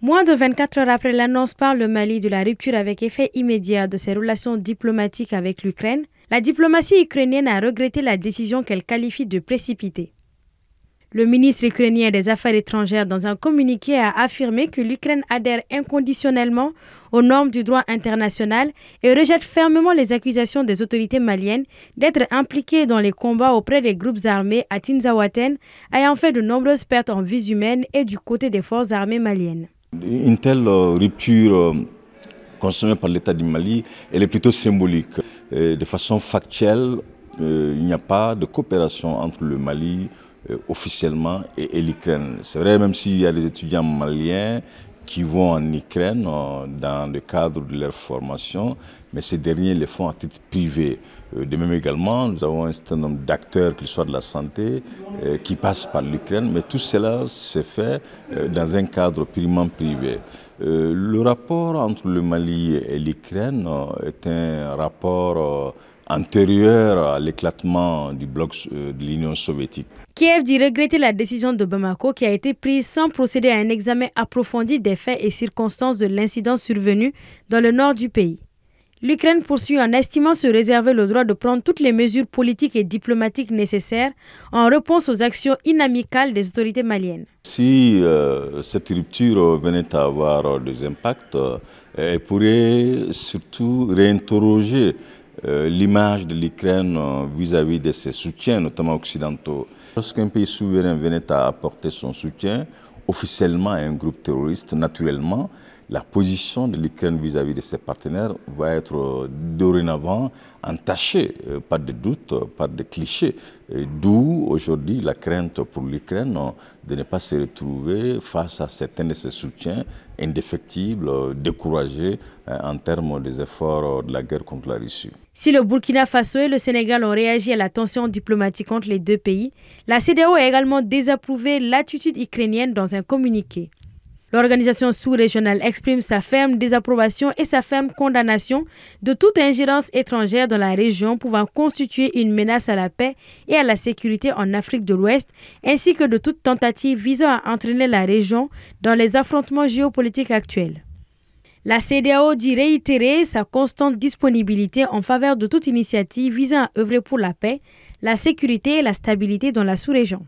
Moins de 24 heures après l'annonce par le Mali de la rupture avec effet immédiat de ses relations diplomatiques avec l'Ukraine, la diplomatie ukrainienne a regretté la décision qu'elle qualifie de précipitée. Le ministre ukrainien des Affaires étrangères, dans un communiqué, a affirmé que l'Ukraine adhère inconditionnellement aux normes du droit international et rejette fermement les accusations des autorités maliennes d'être impliquées dans les combats auprès des groupes armés à Tinzawaten, ayant fait de nombreuses pertes en vies humaines et du côté des forces armées maliennes. Une telle euh, rupture euh, consommée par l'État du Mali, elle est plutôt symbolique. de façon factuelle, euh, il n'y a pas de coopération entre le Mali officiellement et, l'Ukraine. C'est vrai, même s'il y a des étudiants maliens qui vont en Ukraine euh, dans le cadre de leur formation, mais ces derniers les font à titre privé. Euh, de même également, nous avons un certain nombre d'acteurs, qu'ils soient de la santé, euh, qui passent par l'Ukraine, mais tout cela se fait dans un cadre purement privé. Le rapport entre le Mali et l'Ukraine est un rapport antérieure à l'éclatement du bloc euh, de l'Union soviétique. Kiev dit regretter la décision de Bamako qui a été prise sans procéder à un examen approfondi des faits et circonstances de l'incident survenu dans le nord du pays. L'Ukraine poursuit en estimant se réserver le droit de prendre toutes les mesures politiques et diplomatiques nécessaires en réponse aux actions inamicales des autorités maliennes. Si euh, cette rupture venait à avoir des impacts, euh, elle pourrait surtout réinterroger euh, l'image de l'Ukraine euh, vis-à-vis de ses soutiens, notamment occidentaux. Lorsqu'un pays souverain venait à apporter son soutien officiellement à un groupe terroriste, naturellement, la position de l'Ukraine vis-à-vis de ses partenaires va être euh, dorénavant entachée euh, par des doutes, euh, par des clichés. D'où aujourd'hui la crainte pour l'Ukraine de ne pas se retrouver face à certains de ses soutiens indéfectibles, découragés en termes des efforts de la guerre contre la Russie. Si le Burkina Faso et le Sénégal ont réagi à la tension diplomatique entre les deux pays, la CDO a également désapprouvé l'attitude ukrainienne dans un communiqué. L'organisation sous-régionale exprime sa ferme désapprobation et sa ferme condamnation de toute ingérence étrangère dans la région pouvant constituer une menace à la paix et à la sécurité en Afrique de l'Ouest, ainsi que de toute tentative visant à entraîner la région dans les affrontements géopolitiques actuels. La CDAO dit réitérer sa constante disponibilité en faveur de toute initiative visant à œuvrer pour la paix, la sécurité et la stabilité dans la sous-région.